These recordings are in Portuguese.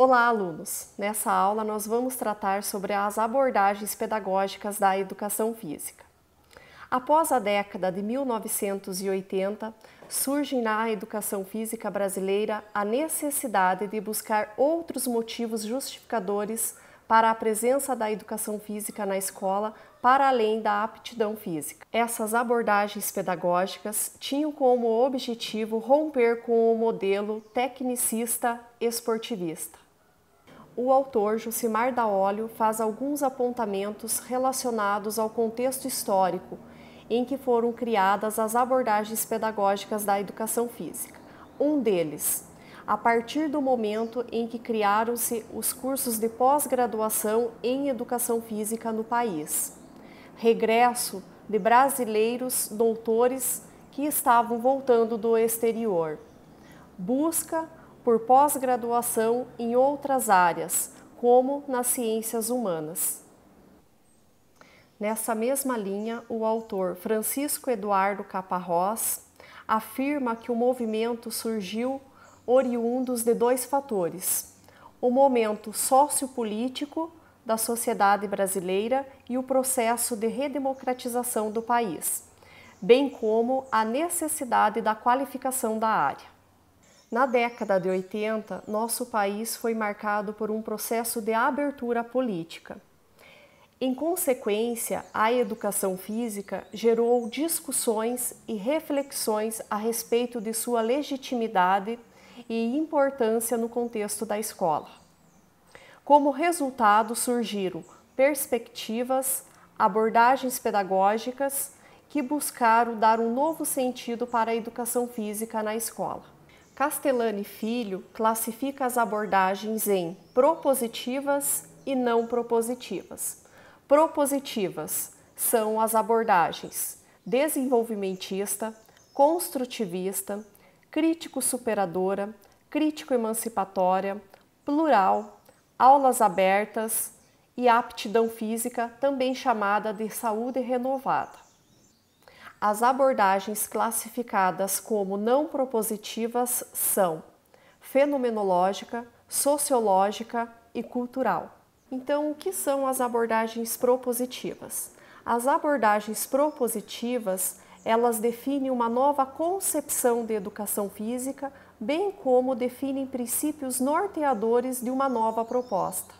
Olá, alunos! Nessa aula nós vamos tratar sobre as abordagens pedagógicas da educação física. Após a década de 1980, surge na educação física brasileira a necessidade de buscar outros motivos justificadores para a presença da educação física na escola para além da aptidão física. Essas abordagens pedagógicas tinham como objetivo romper com o modelo tecnicista esportivista o autor Jucimar Óleo faz alguns apontamentos relacionados ao contexto histórico em que foram criadas as abordagens pedagógicas da educação física. Um deles, a partir do momento em que criaram-se os cursos de pós-graduação em educação física no país. Regresso de brasileiros doutores que estavam voltando do exterior. Busca por pós-graduação em outras áreas, como nas ciências humanas. Nessa mesma linha, o autor Francisco Eduardo Caparrós afirma que o movimento surgiu oriundos de dois fatores: o momento sociopolítico da sociedade brasileira e o processo de redemocratização do país, bem como a necessidade da qualificação da área. Na década de 80, nosso país foi marcado por um processo de abertura política. Em consequência, a educação física gerou discussões e reflexões a respeito de sua legitimidade e importância no contexto da escola. Como resultado, surgiram perspectivas, abordagens pedagógicas que buscaram dar um novo sentido para a educação física na escola. Castellani Filho classifica as abordagens em propositivas e não propositivas. Propositivas são as abordagens desenvolvimentista, construtivista, crítico-superadora, crítico-emancipatória, plural, aulas abertas e aptidão física, também chamada de saúde renovada. As abordagens classificadas como não propositivas são fenomenológica, sociológica e cultural. Então, o que são as abordagens propositivas? As abordagens propositivas, elas definem uma nova concepção de educação física, bem como definem princípios norteadores de uma nova proposta.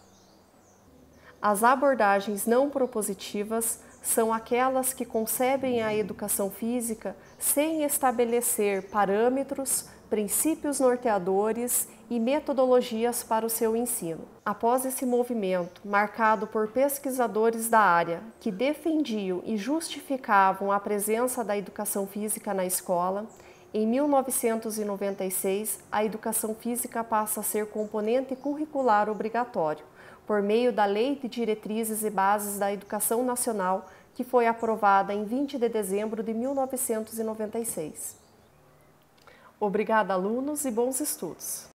As abordagens não propositivas são aquelas que concebem a educação física sem estabelecer parâmetros, princípios norteadores e metodologias para o seu ensino. Após esse movimento, marcado por pesquisadores da área que defendiam e justificavam a presença da educação física na escola, em 1996, a educação física passa a ser componente curricular obrigatório, por meio da Lei de Diretrizes e Bases da Educação Nacional, que foi aprovada em 20 de dezembro de 1996. Obrigada, alunos, e bons estudos!